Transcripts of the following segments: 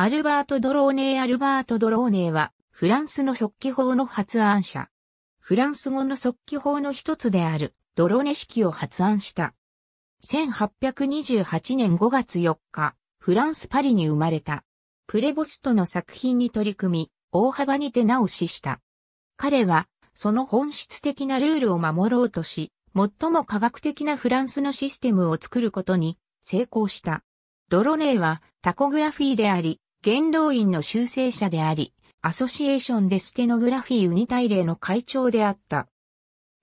アルバート・ドローネーアルバート・ドローネーは、フランスの速記法の発案者。フランス語の速記法の一つである、ドローネ式を発案した。1828年5月4日、フランス・パリに生まれた。プレボストの作品に取り組み、大幅に手直しした。彼は、その本質的なルールを守ろうとし、最も科学的なフランスのシステムを作ることに成功した。ドロネーはタコグラフィーであり、元老院の修正者であり、アソシエーションデステノグラフィー・ウニ大例の会長であった。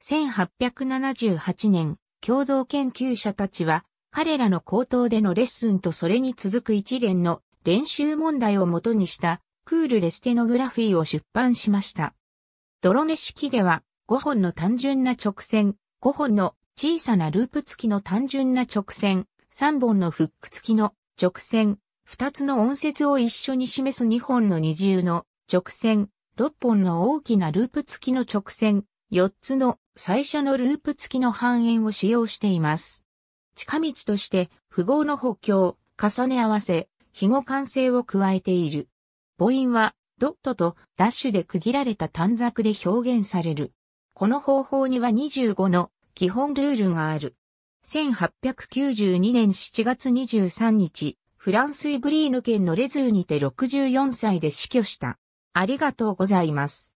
1878年、共同研究者たちは、彼らの口頭でのレッスンとそれに続く一連の練習問題をもとにした、クールデステノグラフィーを出版しました。泥ネ式では、5本の単純な直線、5本の小さなループ付きの単純な直線、3本のフック付きの直線、二つの音節を一緒に示す二本の二重の直線、六本の大きなループ付きの直線、四つの最初のループ付きの半円を使用しています。近道として符号の補強、重ね合わせ、比語完成を加えている。母音はドットとダッシュで区切られた短冊で表現される。この方法には25の基本ルールがある。1892年7月23日、フランスイブリーヌ県のレズーにて64歳で死去した。ありがとうございます。